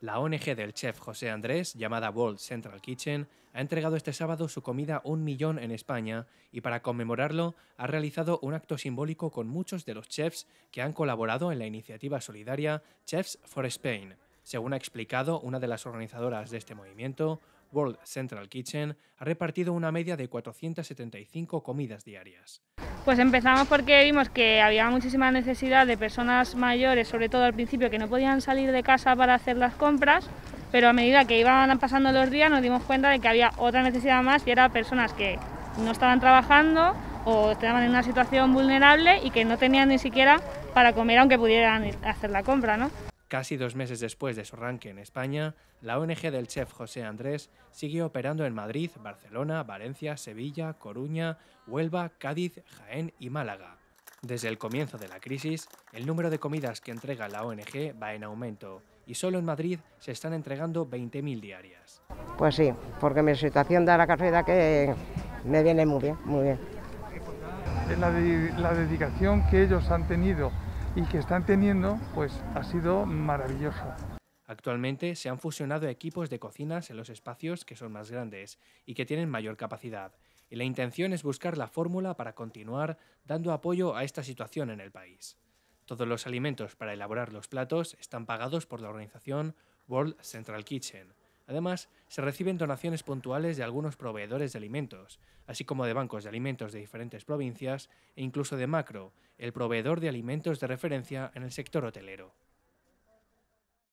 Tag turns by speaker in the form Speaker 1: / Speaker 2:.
Speaker 1: La ONG del chef José Andrés, llamada World Central Kitchen, ha entregado este sábado su comida Un Millón en España y para conmemorarlo ha realizado un acto simbólico con muchos de los chefs que han colaborado en la iniciativa solidaria Chefs for Spain. Según ha explicado una de las organizadoras de este movimiento, World Central Kitchen ha repartido una media de 475 comidas diarias.
Speaker 2: Pues empezamos porque vimos que había muchísima necesidad de personas mayores, sobre todo al principio, que no podían salir de casa para hacer las compras, pero a medida que iban pasando los días nos dimos cuenta de que había otra necesidad más y era personas que no estaban trabajando o estaban en una situación vulnerable y que no tenían ni siquiera para comer aunque pudieran hacer la compra,
Speaker 1: Casi dos meses después de su arranque en España, la ONG del chef José Andrés sigue operando en Madrid, Barcelona, Valencia, Sevilla, Coruña, Huelva, Cádiz, Jaén y Málaga. Desde el comienzo de la crisis, el número de comidas que entrega la ONG va en aumento y solo en Madrid se están entregando 20.000 diarias.
Speaker 3: Pues sí, porque mi situación da la carrera que me viene muy bien, muy bien.
Speaker 1: la dedicación que ellos han tenido y que están teniendo, pues ha sido maravilloso. Actualmente se han fusionado equipos de cocinas en los espacios que son más grandes y que tienen mayor capacidad, y la intención es buscar la fórmula para continuar dando apoyo a esta situación en el país. Todos los alimentos para elaborar los platos están pagados por la organización World Central Kitchen, Además, se reciben donaciones puntuales de algunos proveedores de alimentos, así como de bancos de alimentos de diferentes provincias e incluso de Macro, el proveedor de alimentos de referencia en el sector hotelero.